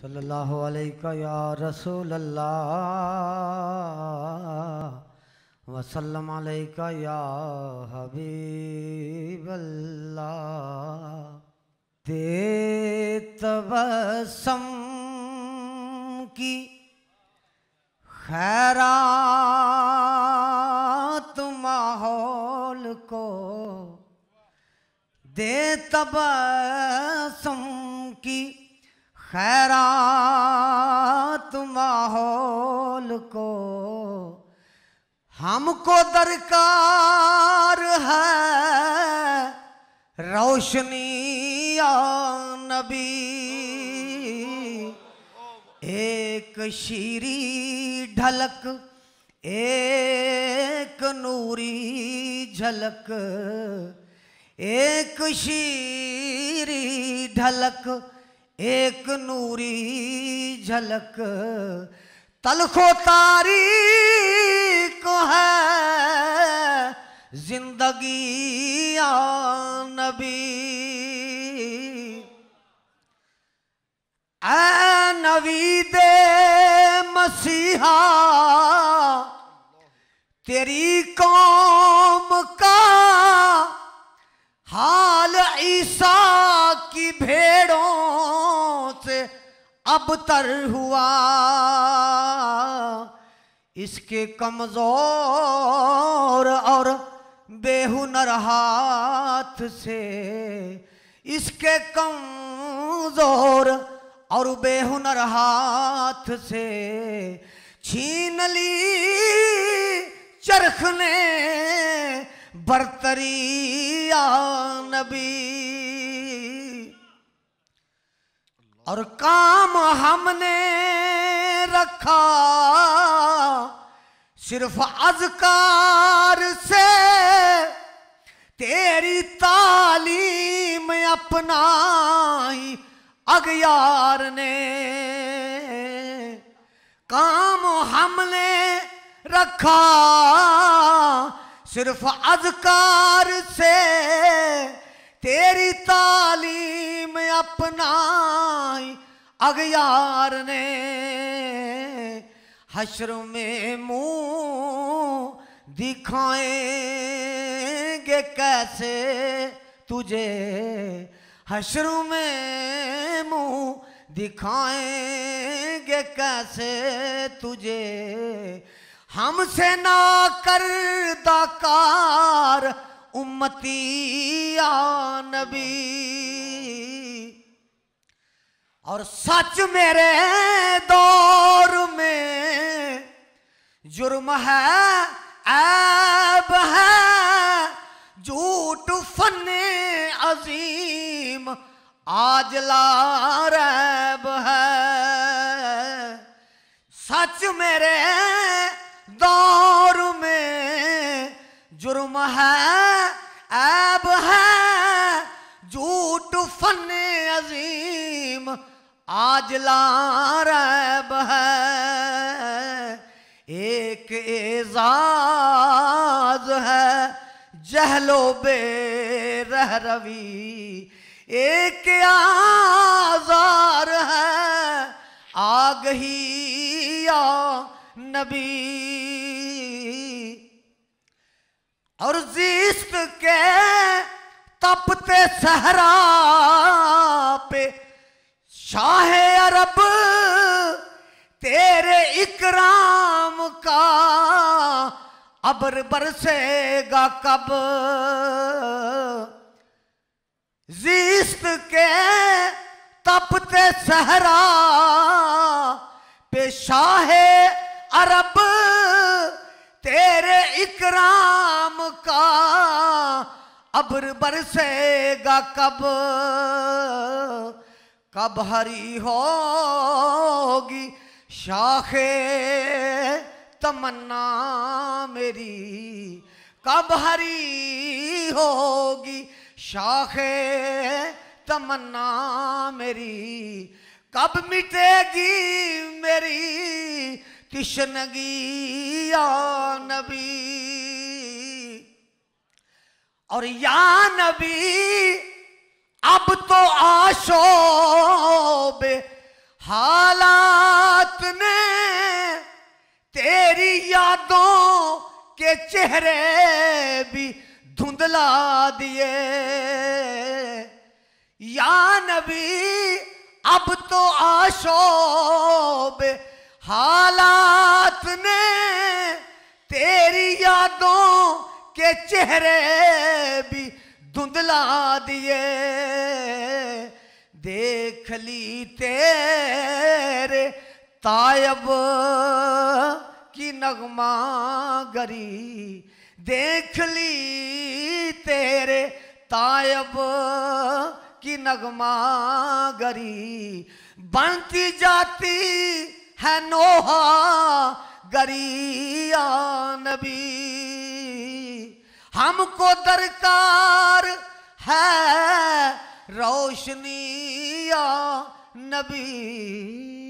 सल्लल्लाहु अलैका या रसूल अल्लाह वसल्लम अलैका या हबीब अल्लाह ते तबसम की खैरा तुम माहौल को दे तबसम की खैरात माहौल को हमको दरकार है रोशनी नबी एक शीरी ढलक एक नूरी झलक एक शीरी ढलक एक नूरी झलक तलखो तारी को है जिंदगी नबी ए नबी दे मसीहा तेरी कौम का हाल ईसा की भेड़ अब तर हुआ इसके कमजोर और बेहुनर हाथ से इसके कमजोर और बेहुनर हाथ से छीन ली चरख ने बरतरी नबी और काम हमने रखा सिर्फ अजकार से तेरी तालीम अपनाई अगयार ने काम हमने रखा सिर्फ अजकार से तेरी ताली अपनाई अगयार ने हश्र में मुंह दिखाएंगे कैसे तुझे हश्र में मुंह दिखाएंगे कैसे तुझे हमसे ना कर दाकार उम्मती या नबी और सच मेरे दौर में जुर्म है ऐब है झूठ फन अजीम आज लारब है सच मेरे दौर में जुर्म है आज लारब है एक एजाज है जहलो बेरह रवि एक आजार है आग ही या नबी और जीस्त के तपते सहरा शाह अरब तेरे इकराम का अबर बरसेगा कब जीस्त के तपते सहरा पे शाह अरब तेरे इकराम का अबर बरसेगा कब कब हरी होगी शाखे तमन्ना मेरी कब हरी होगी शाखे तमन्ना मेरी कब मिटेगी मेरी किशनगी या नबी और या नबी अब तो आशोब हालात ने तेरी यादों के चेहरे भी धुंधला दिए या नबी अब तो आशोब हालात ने तेरी यादों के चेहरे भी धुंधला दिए देख ली तेरे तायब की नगमा गरी देख ली तेरे तायब की नगमा गरी बनती जाती है नोहा गरी नबी हमको दरकार है रोशनी या नबी